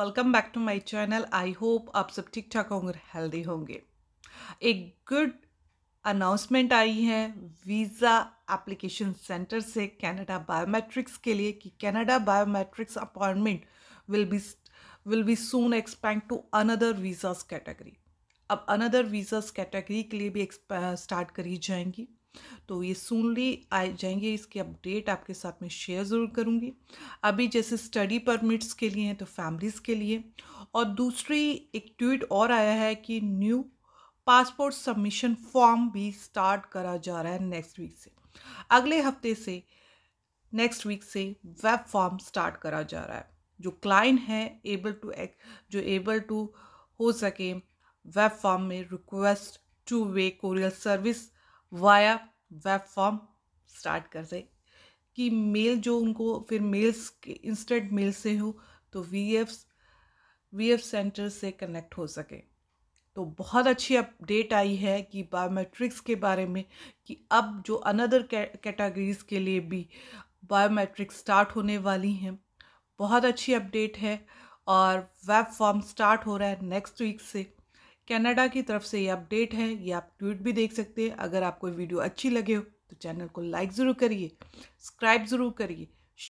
welcome back to my channel I hope आप सब ठीक ठाक होंगे हेल्दी होंगे एक गुड अनाउंसमेंट आई है वीज़ा एप्लीकेशन सेंटर से कनाडा बायोमेट्रिक्स के लिए कि Canada biometrics appointment will be will be soon expand to another visas category अब अनदर वीज़ास कैटेगरी के लिए भी स्टार्ट करी जाएंगी तो ये सुन ली आ जाएंगे इसकी अपडेट आपके साथ में शेयर ज़रूर करूँगी अभी जैसे स्टडी परमिट्स के लिए हैं तो फैमिलीज़ के लिए और दूसरी एक ट्वीट और आया है कि न्यू पासपोर्ट सबमिशन फॉर्म भी स्टार्ट करा जा रहा है नेक्स्ट वीक से अगले हफ्ते से नेक्स्ट वीक से वेब फॉर्म स्टार्ट करा जा रहा है जो क्लाइंट है एबल टू जो एबल टू हो सके वेब फॉर्म में request to way courier service via web form start कर दें कि मेल जो उनको फिर मेल्स के इंस्टेंट मेल से हो तो V F V F centre से कनेक्ट हो सके तो बहुत अच्छी अपडेट आई है कि बायोमेट्रिक्स के बारे में कि अब जो अनदर कैटेगरीज के लिए भी बायोमेट्रिक्स स्टार्ट होने वाली हैं बहुत अच्छी अपडेट है और वेब फॉर्म स्टार्ट हो रहा है नेक्स्ट वीक से कनाडा की तरफ से ये अपडेट है ये आप ट्वीट भी देख सकते हैं अगर आपको वीडियो अच्छी लगे हो तो चैनल को लाइक ज़रूर करिए सब्सक्राइब ज़रूर करिए